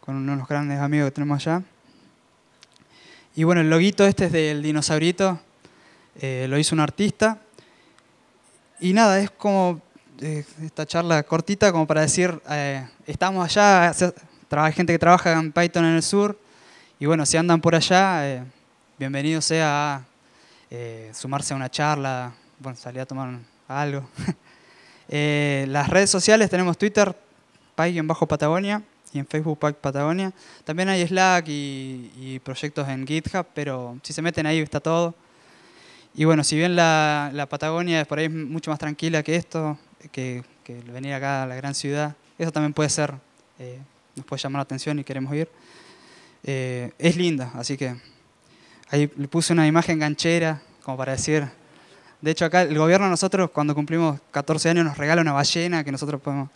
con uno los grandes amigos que tenemos allá. Y bueno, el loguito este es del dinosaurito, eh, lo hizo un artista. Y nada, es como eh, esta charla cortita como para decir, eh, estamos allá, hay gente que trabaja en Python en el sur. Y bueno, si andan por allá, eh, bienvenido sea a eh, sumarse a una charla, bueno, salir a tomar algo. (laughs) Eh, las redes sociales tenemos Twitter, bajo patagonia y en Facebook Patagonia. También hay Slack y, proyectos en GitHub, pero si se meten ahí está todo. Y bueno, si bien la, Patagonia es por ahí mucho más tranquila que esto, que, venir acá a la gran ciudad, eso también puede ser eh, nos puede llamar la atención y queremos ir. Eh, es linda, así que ahí le puse una imagen ganchera, como para decir. De hecho, acá el gobierno, nosotros cuando cumplimos 14 años, nos regala una ballena que nosotros podemos.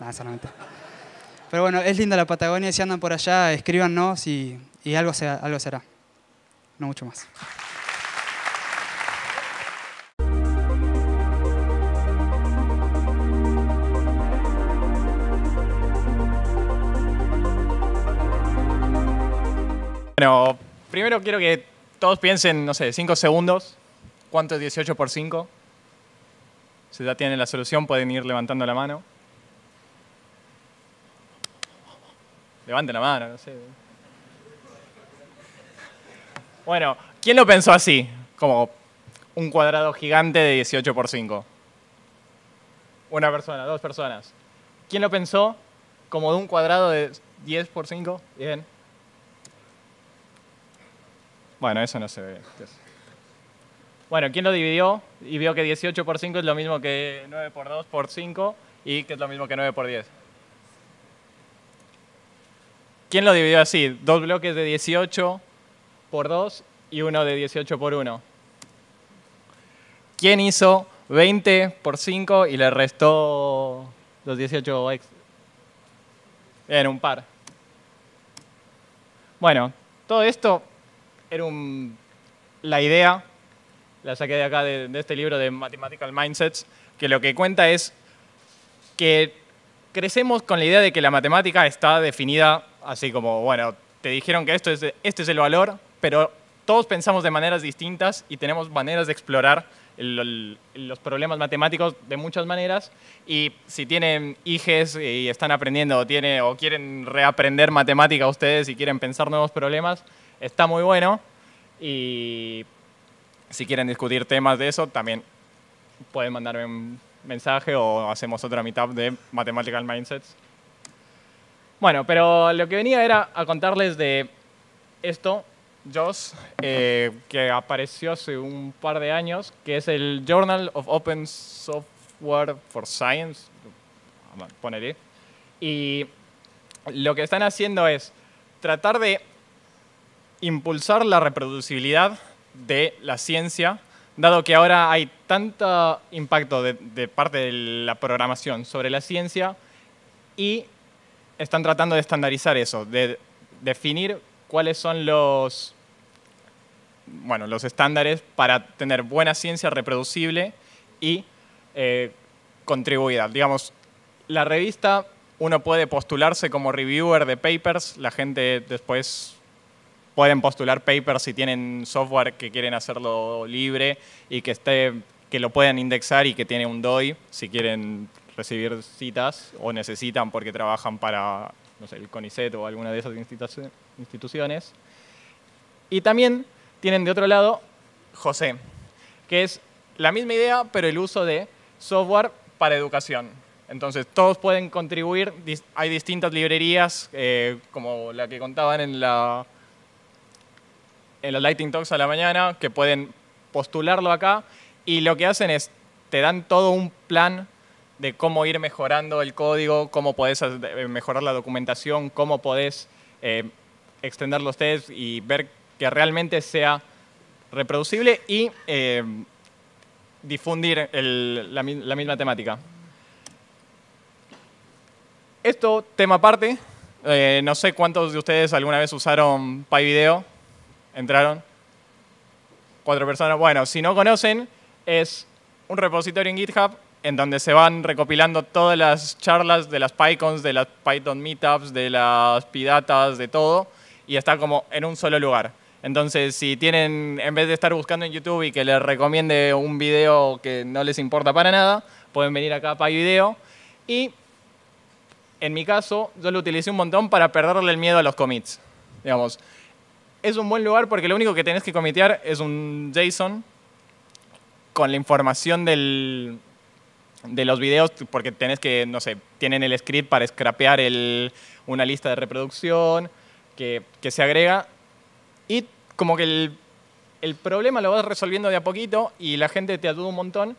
Nada, solamente. Pero bueno, es linda la Patagonia. Si andan por allá, escríbanos y, y algo, se, algo será. No mucho más. Bueno, primero quiero que todos piensen, no sé, cinco segundos. ¿Cuánto es 18 por 5? Si ya tienen la solución, pueden ir levantando la mano. Levanten la mano, no sé. Bueno, ¿quién lo pensó así? Como un cuadrado gigante de 18 por 5. Una persona, dos personas. ¿Quién lo pensó como de un cuadrado de 10 por 5? Bien. Bueno, eso no se ve. Bueno, ¿quién lo dividió? Y vio que 18 por 5 es lo mismo que 9 por 2 por 5 y que es lo mismo que 9 por 10. ¿Quién lo dividió así? Dos bloques de 18 por 2 y uno de 18 por 1. ¿Quién hizo 20 por 5 y le restó los 18 ex? En un par. Bueno, todo esto era un, la idea, la saqué de acá de, este libro de Mathematical Mindsets, que lo que cuenta es que crecemos con la idea de que la matemática está definida así como, bueno, te dijeron que esto es, este es el valor, pero todos pensamos de maneras distintas y tenemos maneras de explorar los problemas matemáticos de muchas maneras y si tienen hijes y están aprendiendo o, tiene, o quieren reaprender matemática ustedes y quieren pensar nuevos problemas, está muy bueno. Y si quieren discutir temas de eso, también pueden mandarme un mensaje o hacemos otra meetup de Mathematical Mindsets. Bueno, pero lo que venía era a contarles de esto, Joss, eh, que apareció hace un par de años, que es el Journal of Open Software for Science, poneré. Y lo que están haciendo es tratar de impulsar la reproducibilidad de la ciencia, dado que ahora hay tanto impacto de, parte de la programación sobre la ciencia y están tratando de estandarizar eso, de definir cuáles son los, bueno, los estándares para tener buena ciencia reproducible y eh, contribuida. Digamos, la revista uno puede postularse como reviewer de papers, la gente después pueden postular papers si tienen software que quieren hacerlo libre y que esté que lo puedan indexar y que tiene un DOI si quieren recibir citas o necesitan porque trabajan para no sé, el CONICET o alguna de esas instituciones. Y también tienen de otro lado José, que es la misma idea, pero el uso de software para educación. Entonces, todos pueden contribuir. Hay distintas librerías, eh, como la que contaban en la en los Lighting Talks a la mañana, que pueden postularlo acá, y lo que hacen es, te dan todo un plan de cómo ir mejorando el código, cómo podés eh, mejorar la documentación, cómo podés extenderlo eh, extender los y ver que realmente sea reproducible y eh, difundir la, misma temática. Esto, tema aparte, no sé cuántos de ustedes alguna vez usaron PyVideo ¿Entraron? Cuatro personas. Bueno, si no conocen, es un repositorio en GitHub en donde se van recopilando todas las charlas de las PyCons, de las Python Meetups, de las Pidatas, de todo, y está como en un solo lugar. Entonces, si tienen, en vez de estar buscando en YouTube y que les recomiende un video que no les importa para nada, pueden venir acá a PyVideo. Y en mi caso, yo lo utilicé un montón para perderle el miedo a los commits. Digamos, es un buen lugar porque lo único que tenés que comitear es un JSON con la información de los videos, porque tenés que, no sé, tienen el script para scrapear una lista de reproducción que, se agrega. Y como que el, problema lo vas resolviendo de a poquito y la gente te ayuda un montón.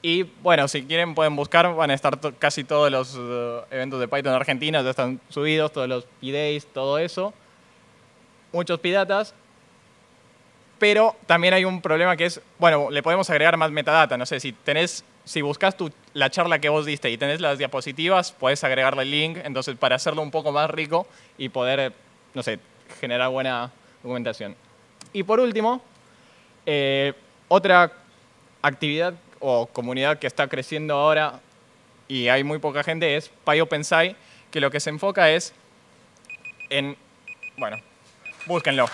Y bueno, si quieren pueden buscar, van a estar casi todos los eh, eventos de Python argentinos, Argentina, ya están subidos, todos los days, todo eso muchos piratas, pero también hay un problema que es, bueno, le podemos agregar más metadata, no sé, si tenés, si buscas tu, la charla que vos diste y tenés las diapositivas, puedes agregarle el link, entonces para hacerlo un poco más rico y poder, no sé, generar buena documentación. Y por último, eh, otra actividad o comunidad que está creciendo ahora y hay muy poca gente es PyOpenSci, que lo que se enfoca es en, bueno, Búsquenlo.